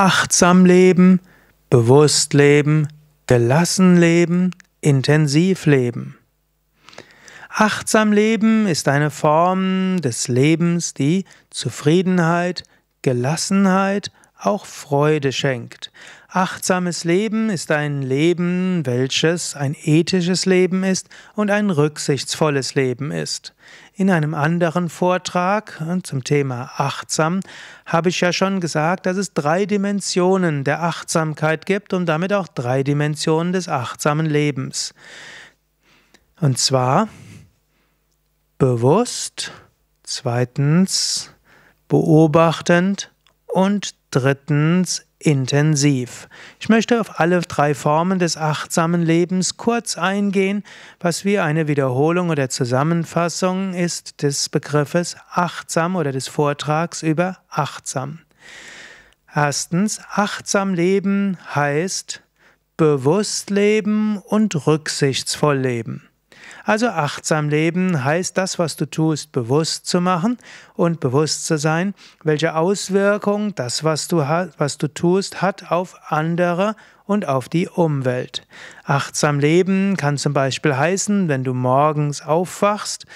achtsam leben, bewusst leben, gelassen leben, intensiv leben. Achtsam leben ist eine Form des Lebens, die Zufriedenheit, Gelassenheit, auch Freude schenkt. Achtsames Leben ist ein Leben, welches ein ethisches Leben ist und ein rücksichtsvolles Leben ist. In einem anderen Vortrag äh, zum Thema Achtsam habe ich ja schon gesagt, dass es drei Dimensionen der Achtsamkeit gibt und damit auch drei Dimensionen des achtsamen Lebens. Und zwar bewusst, zweitens beobachtend und drittens intensiv. Ich möchte auf alle drei Formen des achtsamen Lebens kurz eingehen, was wie eine Wiederholung oder Zusammenfassung ist des Begriffes achtsam oder des Vortrags über achtsam. Erstens, achtsam leben heißt bewusst leben und rücksichtsvoll leben. Also achtsam leben heißt, das, was du tust, bewusst zu machen und bewusst zu sein, welche Auswirkung das, was du, was du tust, hat auf andere und auf die Umwelt. Achtsam leben kann zum Beispiel heißen, wenn du morgens aufwachst,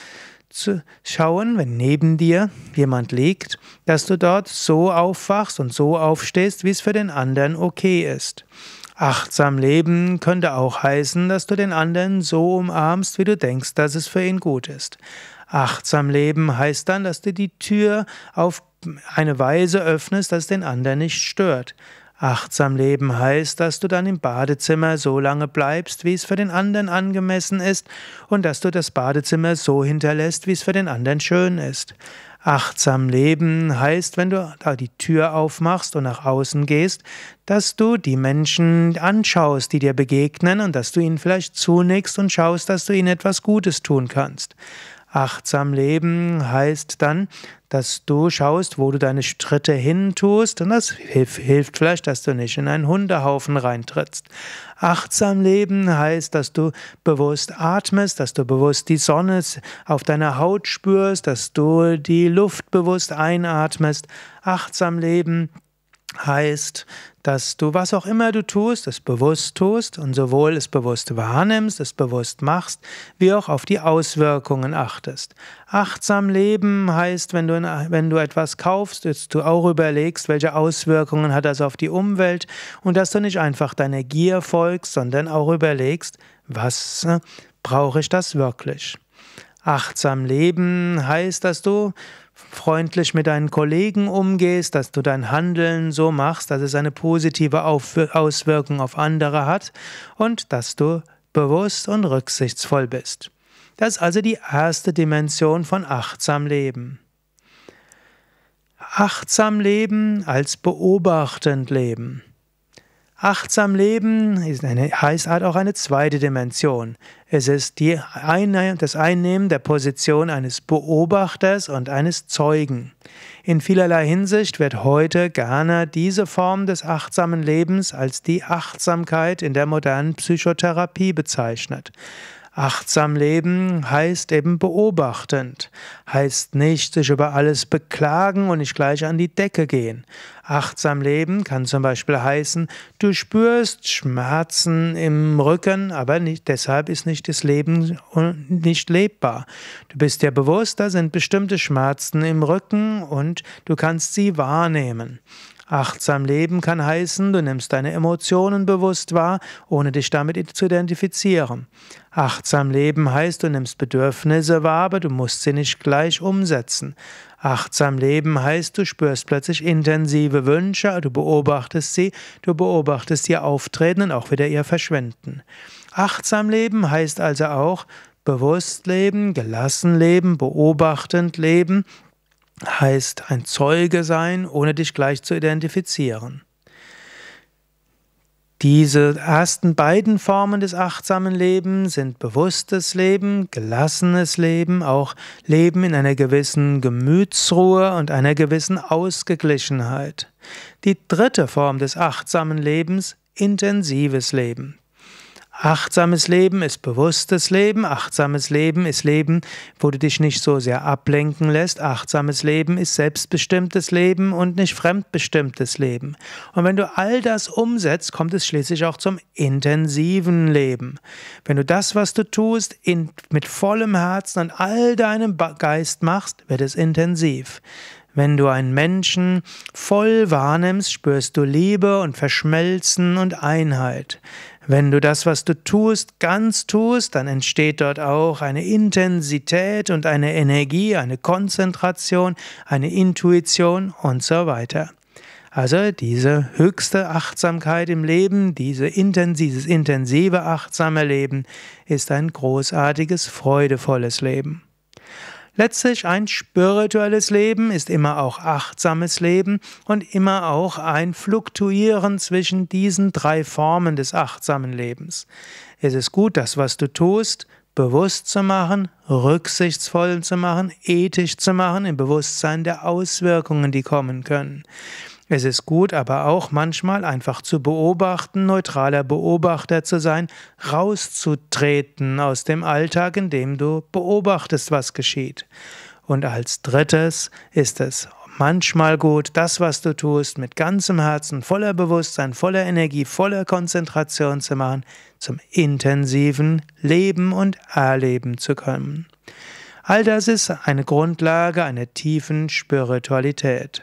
zu schauen, wenn neben dir jemand liegt, dass du dort so aufwachst und so aufstehst, wie es für den anderen okay ist. Achtsam leben könnte auch heißen, dass du den anderen so umarmst, wie du denkst, dass es für ihn gut ist. Achtsam leben heißt dann, dass du die Tür auf eine Weise öffnest, dass den anderen nicht stört. Achtsam leben heißt, dass du dann im Badezimmer so lange bleibst, wie es für den anderen angemessen ist, und dass du das Badezimmer so hinterlässt, wie es für den anderen schön ist. Achtsam leben heißt, wenn du da die Tür aufmachst und nach außen gehst, dass du die Menschen anschaust, die dir begegnen und dass du ihnen vielleicht zunickst und schaust, dass du ihnen etwas Gutes tun kannst. Achtsam leben heißt dann, dass du schaust, wo du deine Schritte hin tust und das hilft vielleicht, dass du nicht in einen Hundehaufen reintrittst. Achtsam leben heißt, dass du bewusst atmest, dass du bewusst die Sonne auf deiner Haut spürst, dass du die Luft bewusst einatmest. Achtsam leben heißt, dass du was auch immer du tust, es bewusst tust und sowohl es bewusst wahrnimmst, es bewusst machst, wie auch auf die Auswirkungen achtest. Achtsam leben heißt, wenn du, wenn du etwas kaufst, dass du auch überlegst, welche Auswirkungen hat das auf die Umwelt und dass du nicht einfach deiner Gier folgst, sondern auch überlegst, was äh, brauche ich das wirklich. Achtsam leben heißt, dass du freundlich mit deinen Kollegen umgehst, dass du dein Handeln so machst, dass es eine positive auf Auswirkung auf andere hat und dass du bewusst und rücksichtsvoll bist. Das ist also die erste Dimension von achtsam Leben. Achtsam Leben als beobachtend Leben. Achtsam leben ist eine, heißt, hat auch eine zweite Dimension. Es ist die Einne das Einnehmen der Position eines Beobachters und eines Zeugen. In vielerlei Hinsicht wird heute gerne diese Form des achtsamen Lebens als die Achtsamkeit in der modernen Psychotherapie bezeichnet. Achtsam leben heißt eben beobachtend, heißt nicht sich über alles beklagen und nicht gleich an die Decke gehen. Achtsam leben kann zum Beispiel heißen, du spürst Schmerzen im Rücken, aber nicht, deshalb ist nicht das Leben nicht lebbar. Du bist dir bewusst, da sind bestimmte Schmerzen im Rücken und du kannst sie wahrnehmen. Achtsam leben kann heißen, du nimmst deine Emotionen bewusst wahr, ohne dich damit zu identifizieren. Achtsam leben heißt, du nimmst Bedürfnisse wahr, aber du musst sie nicht gleich umsetzen. Achtsam leben heißt, du spürst plötzlich intensive Wünsche, du beobachtest sie, du beobachtest ihr Auftreten und auch wieder ihr Verschwinden. Achtsam leben heißt also auch, bewusst leben, gelassen leben, beobachtend leben, heißt ein Zeuge sein, ohne dich gleich zu identifizieren. Diese ersten beiden Formen des achtsamen Lebens sind bewusstes Leben, gelassenes Leben, auch Leben in einer gewissen Gemütsruhe und einer gewissen Ausgeglichenheit. Die dritte Form des achtsamen Lebens, intensives Leben. Achtsames Leben ist bewusstes Leben. Achtsames Leben ist Leben, wo du dich nicht so sehr ablenken lässt. Achtsames Leben ist selbstbestimmtes Leben und nicht fremdbestimmtes Leben. Und wenn du all das umsetzt, kommt es schließlich auch zum intensiven Leben. Wenn du das, was du tust, in, mit vollem Herzen und all deinem Geist machst, wird es intensiv. Wenn du einen Menschen voll wahrnimmst, spürst du Liebe und Verschmelzen und Einheit. Wenn du das, was du tust, ganz tust, dann entsteht dort auch eine Intensität und eine Energie, eine Konzentration, eine Intuition und so weiter. Also diese höchste Achtsamkeit im Leben, diese Intens dieses intensive achtsame Leben ist ein großartiges, freudevolles Leben. Letztlich ein spirituelles Leben ist immer auch achtsames Leben und immer auch ein Fluktuieren zwischen diesen drei Formen des achtsamen Lebens. Es ist gut, das, was du tust, bewusst zu machen, rücksichtsvoll zu machen, ethisch zu machen, im Bewusstsein der Auswirkungen, die kommen können. Es ist gut, aber auch manchmal einfach zu beobachten, neutraler Beobachter zu sein, rauszutreten aus dem Alltag, in dem du beobachtest, was geschieht. Und als drittes ist es manchmal gut, das, was du tust, mit ganzem Herzen, voller Bewusstsein, voller Energie, voller Konzentration zu machen, zum intensiven Leben und Erleben zu können. All das ist eine Grundlage einer tiefen Spiritualität.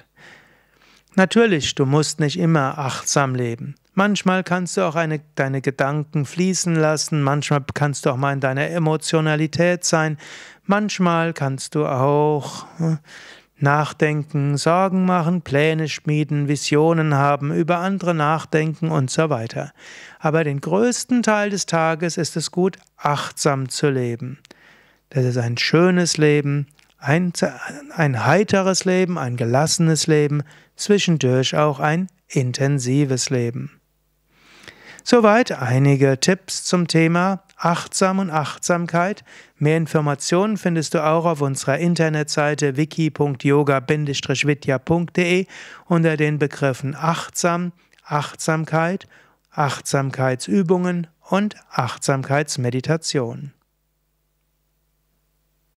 Natürlich, du musst nicht immer achtsam leben. Manchmal kannst du auch eine, deine Gedanken fließen lassen, manchmal kannst du auch mal in deiner Emotionalität sein, manchmal kannst du auch hm, nachdenken, Sorgen machen, Pläne schmieden, Visionen haben, über andere nachdenken und so weiter. Aber den größten Teil des Tages ist es gut, achtsam zu leben. Das ist ein schönes Leben, ein, ein heiteres Leben, ein gelassenes Leben, zwischendurch auch ein intensives Leben. Soweit einige Tipps zum Thema Achtsam und Achtsamkeit. Mehr Informationen findest du auch auf unserer Internetseite wiki.yoga-vidya.de unter den Begriffen Achtsam, Achtsamkeit, Achtsamkeitsübungen und Achtsamkeitsmeditation.